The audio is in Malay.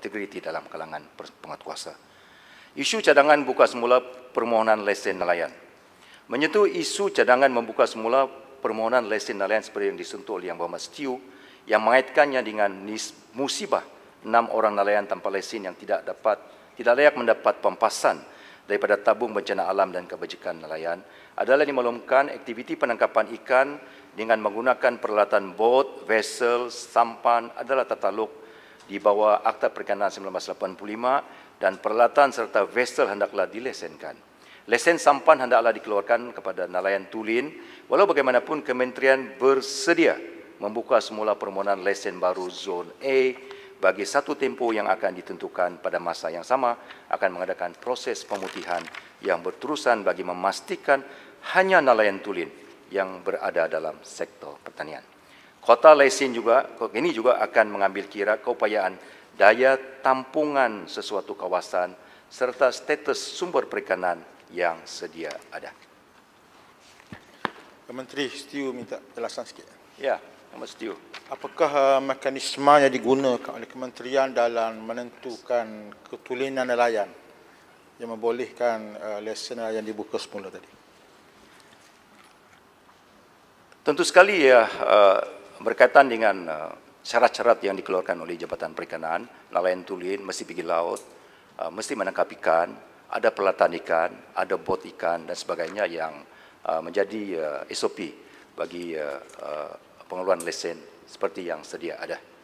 integriti dalam kalangan kuasa. Isu cadangan buka semula permohonan lesen nelayan. Menyentuh isu cadangan membuka semula permohonan lesen nelayan seperti yang disentuh oleh Yang Berhormat Setiu yang mengaitkannya dengan musibah enam orang nelayan tanpa lesen yang tidak dapat tidak layak mendapat pampasan daripada tabung bencana alam dan kebajikan nelayan adalah dimaklumkan aktiviti penangkapan ikan dengan menggunakan peralatan bot, vessel, sampan adalah tata di bawah Akta Perikanan 1985 dan peralatan serta vessel hendaklah dilesenkan. Lesen sampan hendaklah dikeluarkan kepada nelayan tulin, walau bagaimanapun kementerian bersedia membuka semula permohonan lesen baru Zon A bagi satu tempoh yang akan ditentukan pada masa yang sama akan mengadakan proses pemutihan yang berterusan bagi memastikan hanya nelayan tulin yang berada dalam sektor pertanian. Kota Lesin juga, ini juga akan mengambil kira keupayaan daya tampungan sesuatu kawasan serta status sumber perikanan yang sedia ada. Menteri Setiu minta jelasan sikit. Ya, Nama Setiu. Apakah uh, mekanisme yang digunakan oleh kementerian dalam menentukan ketulinan nelayan yang membolehkan uh, lesen nelayan dibuka semula tadi? Tentu sekali ya, berkaitan dengan uh, syarat-syarat yang dikeluarkan oleh Jabatan Perikanan, nelayan tulin, mesti pergi laut, uh, mesti menangkap ikan, ada pelatihan ikan, ada bot ikan dan sebagainya yang uh, menjadi SOP bagi pengeluaran lesen seperti yang sedia ada.